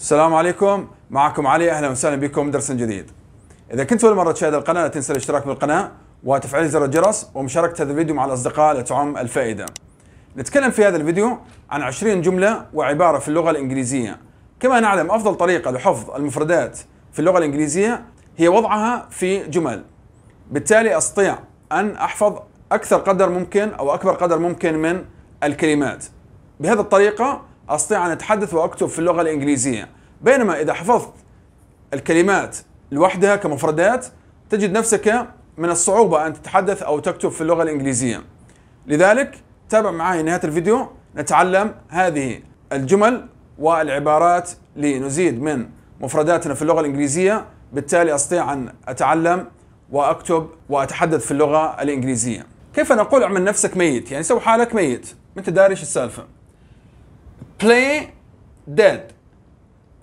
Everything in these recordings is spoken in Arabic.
السلام عليكم معكم علي اهلا وسهلا بكم درس جديد اذا كنت اول مره تشاهد القناه لا تنسى الاشتراك بالقناه وتفعيل زر الجرس ومشاركه هذا الفيديو مع الاصدقاء لتعم الفائده نتكلم في هذا الفيديو عن 20 جمله وعباره في اللغه الانجليزيه كما نعلم افضل طريقه لحفظ المفردات في اللغه الانجليزيه هي وضعها في جمل بالتالي استطيع ان احفظ اكثر قدر ممكن او اكبر قدر ممكن من الكلمات بهذه الطريقه أستطيع أن أتحدث وأكتب في اللغة الإنجليزية بينما إذا حفظت الكلمات لوحدها كمفردات تجد نفسك من الصعوبة أن تتحدث أو تكتب في اللغة الإنجليزية لذلك تابع معي نهاية الفيديو نتعلم هذه الجمل والعبارات لنزيد من مفرداتنا في اللغة الإنجليزية بالتالي أستطيع أن أتعلم وأكتب وأتحدث في اللغة الإنجليزية كيف نقول اعمل نفسك ميت يعني سو حالك ميت انت داري السالفه بلاي ديد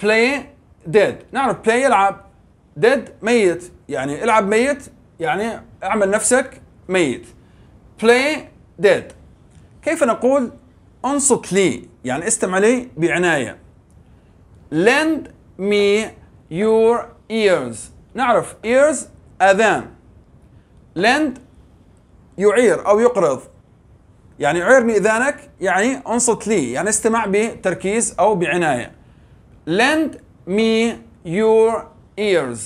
بلاي ديد نعرف بلاي يلعب ديد ميت يعني العب ميت يعني اعمل نفسك ميت بلاي ديد كيف نقول انصت لي يعني استمع لي بعناية lend me your ears نعرف ears أذان lend يعير أو يقرض يعني عيرني اذانك يعني انصت لي يعني استمع بتركيز او بعنايه lend me your ears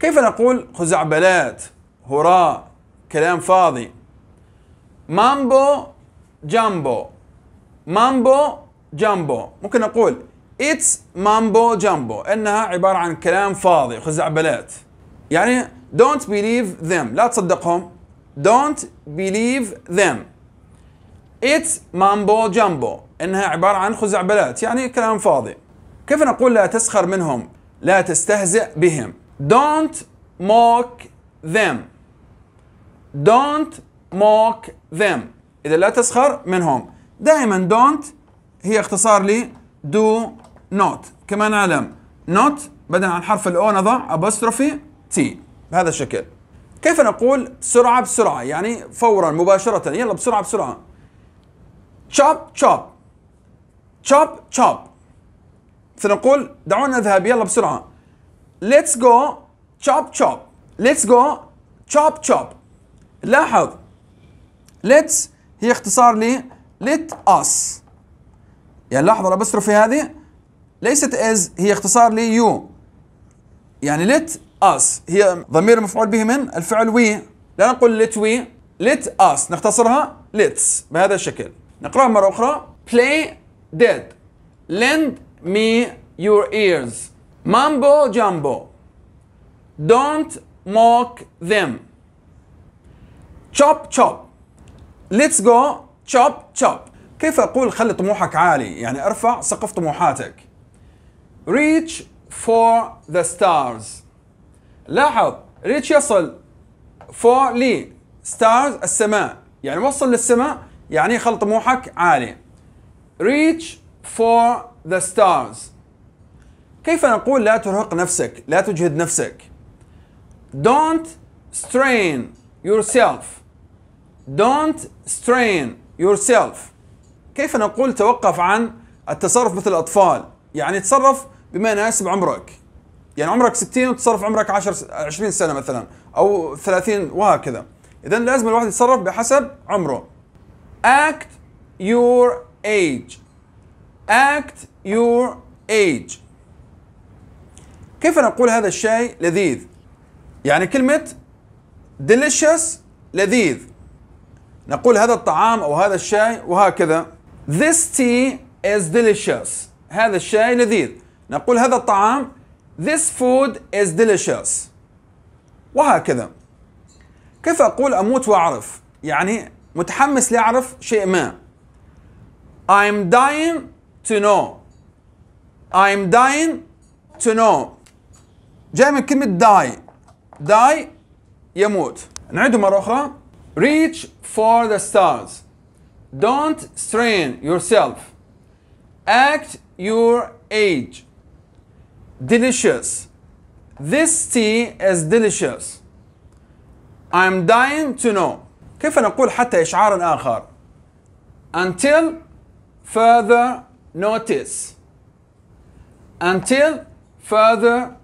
كيف نقول خزعبلات هراء كلام فاضي مامبو جامبو مامبو جامبو ممكن نقول اتس مامبو جامبو انها عباره عن كلام فاضي خزعبلات يعني don't believe them لا تصدقهم don't believe them It's mambo jumbo إنها عبارة عن خزعبلات يعني كلام فاضي كيف نقول لا تسخر منهم لا تستهزئ بهم Don't mock them Don't mock them إذا لا تسخر منهم دائما don't هي اختصار لي do not كما نعلم not بدلا عن حرف الأو نضع أبستروفي تي بهذا الشكل كيف نقول سرعة بسرعة يعني فورا مباشرة يلا بسرعة بسرعة chop chop chop chop سنقول دعونا نذهب يلا بسرعة let's go chop chop let's go chop chop لاحظ let's هي اختصار ل let us يعني لاحظ في هذه ليست as هي اختصار ل you يعني let us هي ضمير مفعول به من الفعل we لا نقول let we let us نختصرها let's بهذا الشكل نقرأها مرة أخرى play dead lend me your ears mambo jumbo don't mock them chop chop let's go chop chop كيف أقول خلي طموحك عالي يعني ارفع سقف طموحاتك reach for the stars لاحظ reach يصل for لي stars السماء يعني وصل للسماء يعني خل طموحك عالي reach for the stars كيف نقول لا ترهق نفسك لا تجهد نفسك don't strain yourself don't strain yourself كيف نقول توقف عن التصرف مثل الأطفال يعني تصرف بما يناسب عمرك يعني عمرك 60 وتصرف عمرك 10 20 سنه مثلا او 30 وهكذا اذا لازم الواحد يتصرف بحسب عمره act your age act your age كيف نقول هذا الشاي لذيذ يعني كلمة delicious لذيذ نقول هذا الطعام أو هذا الشاي وهكذا this tea is delicious هذا الشاي لذيذ نقول هذا الطعام this food is delicious وهكذا كيف أقول أموت وأعرف يعني متحمس لأعرف شيء ما I'm dying to know I'm dying to know جاي من كلمة die die يموت نعيده مرة أخرى reach for the stars don't strain yourself act your age delicious this tea is delicious I'm dying to know كيف نقول حتى إشعار آخر until further notice until further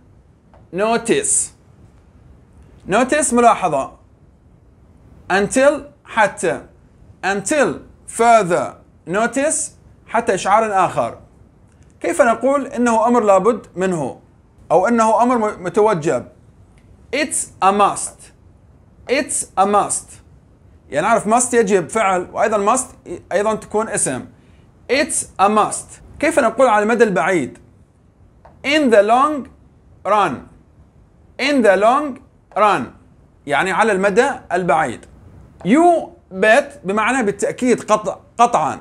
notice notice ملاحظة until حتى until further notice حتى إشعار آخر كيف نقول إنه أمر لابد منه أو إنه أمر متوجب it's a must it's a must يعني نعرف must يجب فعل وايضا must ايضا تكون اسم it's a must كيف نقول على المدى البعيد in the long run in the long run يعني على المدى البعيد you bet بمعنى بالتأكيد قط... قطعا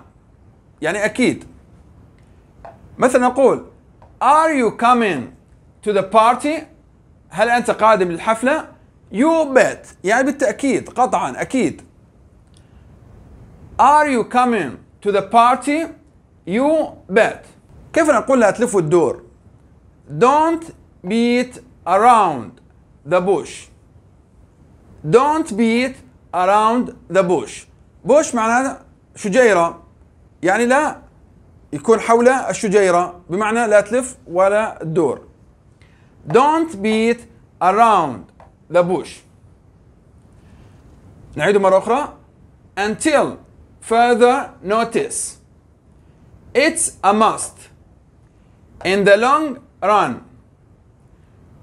يعني أكيد مثلا نقول Are you coming to the party هل أنت قادم للحفلة you bet يعني بالتأكيد قطعا أكيد Are you coming to the party? You bet. كيف نقول لها تلف وتدور؟ Don't beat around the bush. Don't beat around the bush. bush معناها شجيرة يعني لا يكون حول الشجيرة بمعنى لا تلف ولا تدور. Don't beat around the bush. نعيده مرة أخرى. Until further notice it's a must in the long run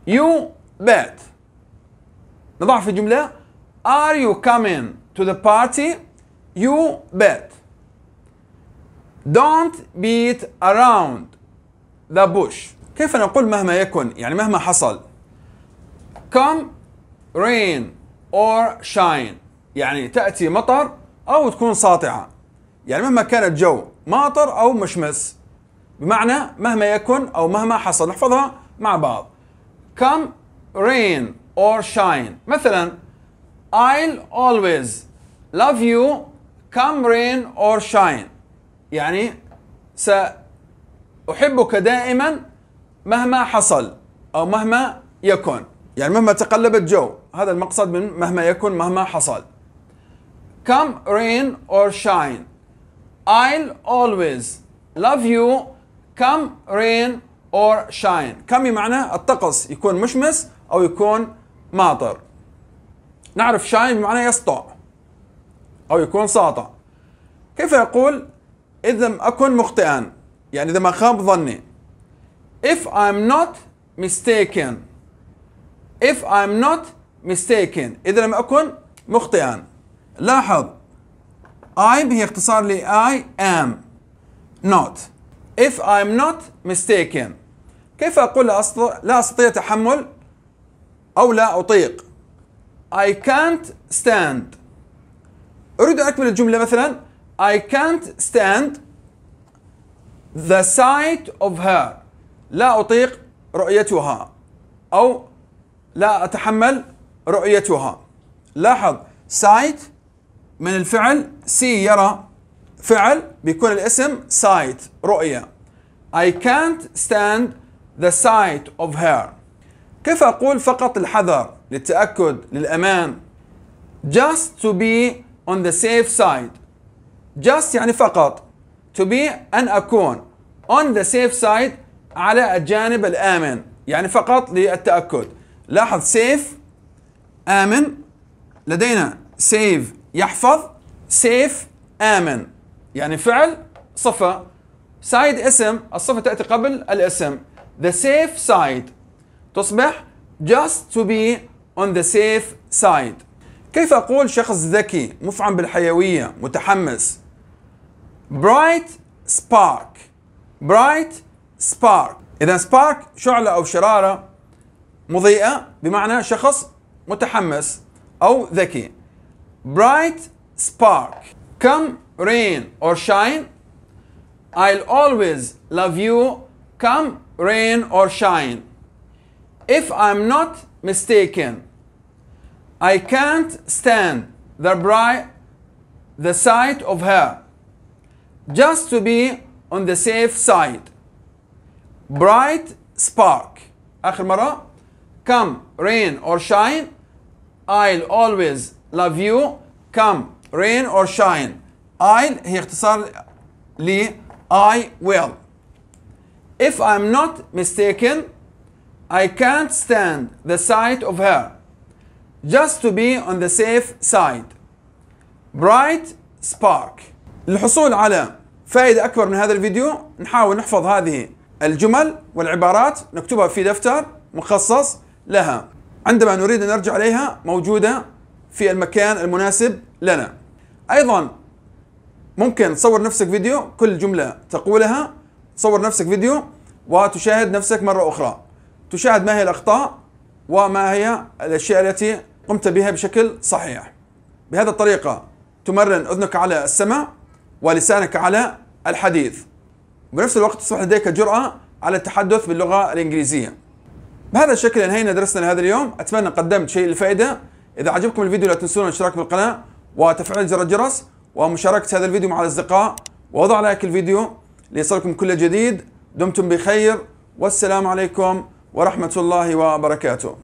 you bet نضعها في الجملة are you coming to the party you bet don't beat around the bush كيف نقول مهما يكن يعني مهما حصل come rain or shine يعني تأتي مطر أو تكون ساطعة يعني مهما كان الجو ماطر أو مشمس بمعنى مهما يكن أو مهما حصل نحفظها مع بعض come rain or shine مثلا I'll always love you come rain or shine يعني سأحبك دائما مهما حصل أو مهما يكن يعني مهما تقلب الجو هذا المقصد من مهما يكن مهما حصل Come rain or shine, I'll always love you. Come rain or shine. come بمعنى الطقس يكون مشمس أو يكون ماطر. نعرف shine بمعنى يسطع أو يكون ساطع. كيف يقول إذا لم أكن مخطئا يعني إذا ما خاب ظني If I'm not mistaken If I'm not mistaken إذا لم أكن مخطئا لاحظ I'm هي اختصار ل I am not if I'm not mistaken كيف أقول لا أستطيع, لا أستطيع تحمل أو لا أطيق I can't stand أريد أن أكمل الجملة مثلا I can't stand the sight of her لا أطيق رؤيتها أو لا أتحمل رؤيتها لاحظ sight من الفعل سي يرى فعل بيكون الاسم sight رؤية I can't stand the sight of her كيف أقول فقط الحذر للتأكد للأمان just to be on the safe side just يعني فقط to be أن أكون on the safe side على الجانب الآمن يعني فقط للتأكد لاحظ safe آمن لدينا save يحفظ سيف آمن يعني فعل صفة سايد اسم الصفة تأتي قبل الاسم the safe side تصبح just to be on the safe side كيف أقول شخص ذكي مفعم بالحيوية متحمس bright spark bright spark إذا spark شعلة أو شرارة مضيئة بمعنى شخص متحمس أو ذكي bright spark. Come rain or shine, I'll always love you. Come rain or shine. If I'm not mistaken, I can't stand the bright the sight of her just to be on the safe side. Bright spark. آخر مرة. Come rain or shine, I'll always love you come rain or shine I'll هي اختصار ل I will If I'm not mistaken I can't stand the sight of her just to be on the safe side bright spark للحصول على فائدة أكبر من هذا الفيديو نحاول نحفظ هذه الجمل والعبارات نكتبها في دفتر مخصص لها عندما نريد أن نرجع إليها موجودة في المكان المناسب لنا ايضا ممكن تصور نفسك فيديو كل جملة تقولها تصور نفسك فيديو وتشاهد نفسك مرة أخرى تشاهد ما هي الأخطاء وما هي الأشياء التي قمت بها بشكل صحيح بهذه الطريقة تمرن أذنك على السمع ولسانك على الحديث وبنفس الوقت تصبح لديك جرأة على التحدث باللغة الإنجليزية بهذا الشكل انهينا درسنا لهذا اليوم أتمنى قدمت شيء الفائدة اذا عجبكم الفيديو لا تنسون الاشتراك بالقناه وتفعيل زر الجرس ومشاركه هذا الفيديو مع الاصدقاء ووضع لايك الفيديو ليصلكم كل جديد دمتم بخير والسلام عليكم ورحمه الله وبركاته